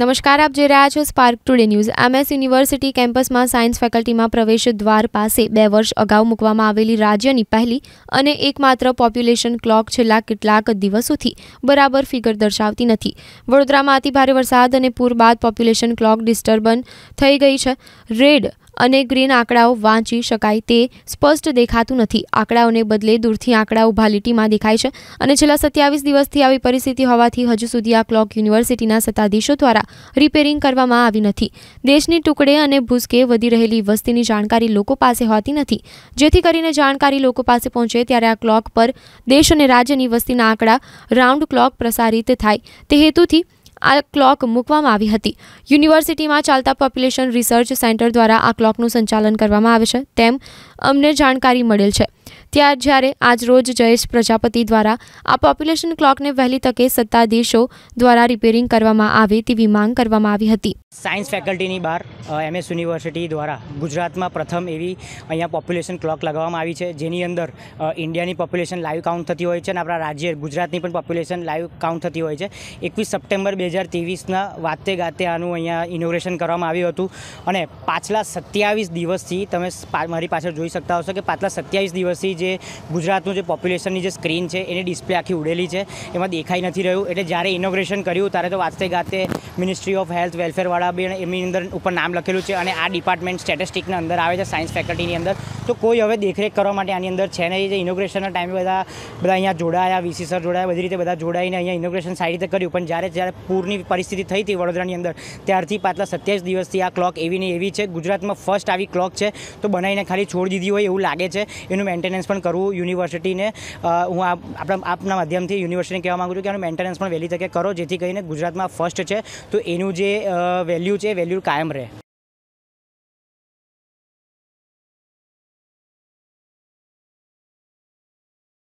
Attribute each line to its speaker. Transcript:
Speaker 1: નમસ્કાર આપ જોઈ રહ્યા છો Spark Today News MS University કેમ્પસમાં સાયન્સ ફેકલ્ટીમાં પ્રવેશ દ્વાર પાસે બે વર્ષ અગાઉ મૂકવામાં આવેલી રાજ્યની પહેલી અને એકમાત્ર પોપ્યુલેશન ક્લોક છેલ્લા કેટલાક દિવસોથી બરાબર ફિગર દર્શાવતી નથી વડોદરામાં અતિભારે વરસાદ અને પૂર બાદ પોપ્યુલેશન ક્લોક ડિસ્ટર્બન થઈ ગઈ છે રેડ અને ગ્રીન આંકડાઓ વાંચી શકાય તે સ્પષ્ટ દેખાતું નથી આંકડાઓને બદલે દૂરથી આંકડા ઉભા લીટીમાં દેખાય છે અને છેલ્લા સત્યાવીસ દિવસથી આવી પરિસ્થિતિ હોવાથી હજુ સુધી આ ક્લોક યુનિવર્સિટીના સત્તાધીશો દ્વારા રિપેરિંગ કરવામાં આવી નથી દેશની ટુકડે અને ભૂસકે વધી રહેલી વસ્તીની જાણકારી લોકો પાસે હોતી નથી જેથી કરીને જાણકારી લોકો પાસે પહોંચે ત્યારે આ ક્લોક પર દેશ અને રાજ્યની વસ્તીના આંકડા રાઉન્ડ ક્લોક પ્રસારિત થાય તે હેતુથી આ ક્લોક મૂકવામાં આવી હતી યુનિવર્સિટીમાં ચાલતા પોપ્યુલેશન રિસર્ચ સેન્ટર દ્વારા આ ક્લોકનું સંચાલન કરવામાં આવે છે તેમ અમને જાણકારી મળેલ છે ત્યાર જ્યારે આજરોજ જયેશ પ્રજાપતિ દ્વારા આ પોપ્યુલેશન ક્લોકને વહેલી તકે સત્તાધીશો દ્વારા રિપેરિંગ કરવામાં આવે તેવી માંગ કરવામાં આવી હતી
Speaker 2: સાયન્સ ફેકલ્ટીની બહાર એમએસ યુનિવર્સિટી દ્વારા ગુજરાતમાં પ્રથમ એવી અહીંયા પોપ્યુલેશન ક્લોક લગાવવામાં આવી છે જેની અંદર ઇન્ડિયાની પોપ્યુલેશન લાઈવ કાઉન્ટ થતી હોય છે અને આપણા રાજ્ય ગુજરાતની પણ પોપ્યુલેશન લાઈવ કાઉન્ટ થતી હોય છે એકવીસ સપ્ટેમ્બર બે હજાર ત્રેવીસના વાતે ગાતે આનું અહીંયા ઇનોગ્રેશન કરવામાં આવ્યું હતું અને પાછલા સત્યાવીસ દિવસથી તમે મારી પાછળ જોઈ શકતા હશો કે પાછલા સત્યાવીસ દિવસથી જે ગુજરાતનું જે પોપ્યુલેશનની જે સ્ક્રીન છે એની ડિસ્પ્લે આખી ઉડેલી છે એમાં દેખાઈ નથી રહ્યું એટલે જ્યારે ઇનોગ્રેશન કર્યું ત્યારે તો વાતે ગાતે મિનિસ્ટ્રી ઓફ હેલ્થ વેલફેરવાળા બી એમની અંદર ઉપર નામ લખેલું છે અને આ ડિપાર્ટમેન્ટ સ્ટેટિસ્ટિકના અંદર આવે છે સાયન્સ ફેકલ્ટીની અંદર તો કોઈ હવે દેખરેખ કરવા માટે આની અંદર છે નહીં જે ઇનોગ્રેશનના ટાઈમે બધા બધા અહીંયા જોડાયા વીસી સર જોડાયા બધી રીતે બધા જોડાઈને અહીંયા ઇનોગ્રેશન સારી રીતે કર્યું પણ જ્યારે જ્યારે પૂરની પરિસ્થિતિ થઈ હતી વડોદરાની અંદર ત્યારથી પાછલા સત્યાવીસ દિવસથી આ ક્લોક એવી ને એવી છે ગુજરાતમાં ફર્સ્ટ આવી ક્લોક છે તો બનાવીને ખાલી છોડી દીધી હોય એવું લાગે છે એનું મેન્ટેનન્સ પણ કરવું યુનિવર્સિટીને હું આપણા આપના માધ્યમથી યુનિવર્સિટીને કહેવા માગું છું કે આનું મેન્ટેનન્સ પણ વહેલી તકે કરો જેથી કરીને ગુજરાતમાં ફર્સ્ટ છે તો એનું જે વેલ્યુ છે એ વેલ્યુ કાયમ રહે